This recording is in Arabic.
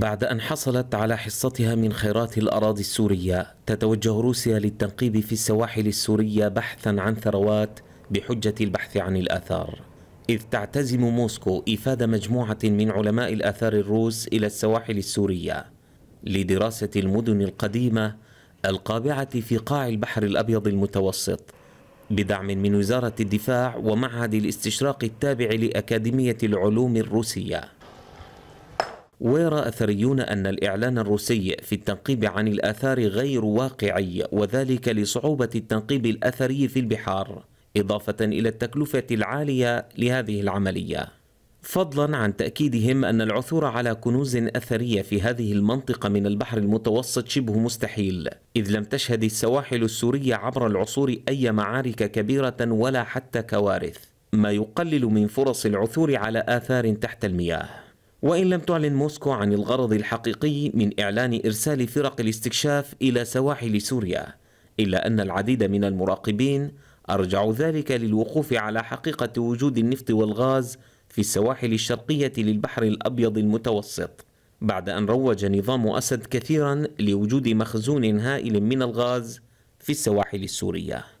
بعد أن حصلت على حصتها من خيرات الأراضي السورية تتوجه روسيا للتنقيب في السواحل السورية بحثا عن ثروات بحجة البحث عن الآثار إذ تعتزم موسكو إفادة مجموعة من علماء الآثار الروس إلى السواحل السورية لدراسة المدن القديمة القابعة في قاع البحر الأبيض المتوسط بدعم من وزارة الدفاع ومعهد الاستشراق التابع لأكاديمية العلوم الروسية ويرى أثريون أن الإعلان الروسي في التنقيب عن الآثار غير واقعي وذلك لصعوبة التنقيب الأثري في البحار إضافة إلى التكلفة العالية لهذه العملية فضلا عن تأكيدهم أن العثور على كنوز أثرية في هذه المنطقة من البحر المتوسط شبه مستحيل إذ لم تشهد السواحل السورية عبر العصور أي معارك كبيرة ولا حتى كوارث ما يقلل من فرص العثور على آثار تحت المياه وإن لم تعلن موسكو عن الغرض الحقيقي من إعلان إرسال فرق الاستكشاف إلى سواحل سوريا إلا أن العديد من المراقبين أرجعوا ذلك للوقوف على حقيقة وجود النفط والغاز في السواحل الشرقية للبحر الأبيض المتوسط بعد أن روج نظام أسد كثيرا لوجود مخزون هائل من الغاز في السواحل السوريه